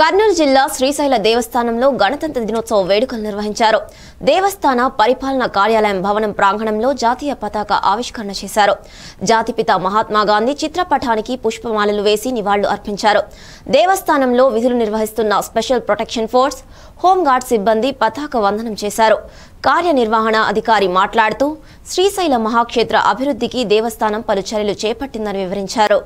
కర్నూలు జిల్లా శ్రీశైల దేవస్థానంలో గణతంత్ర దినోత్సవ వేడుకలు నిర్వహించారు దేవస్థాన పరిపాలన కార్యాలయం భవనం ప్రాంగణంలో జాతీయ పతాక ఆవిష్కరణ చేశారు జాతిపిత మహాత్మాగాంధీ చిత్రపటానికి పుష్పమాలలు వేసి నివాళులు అర్పించారు దేవస్థానంలో విధులు నిర్వహిస్తున్న స్పెషల్ ప్రొటెక్షన్ ఫోర్స్ హోంగార్డ్ సిబ్బంది పతాక వందనం చేశారు కార్యనిర్వహణ అధికారి మాట్లాడుతూ శ్రీశైల మహాక్షేత్ర అభివృద్ధికి దేవస్థానం పలు చర్యలు చేపట్టిందని వివరించారు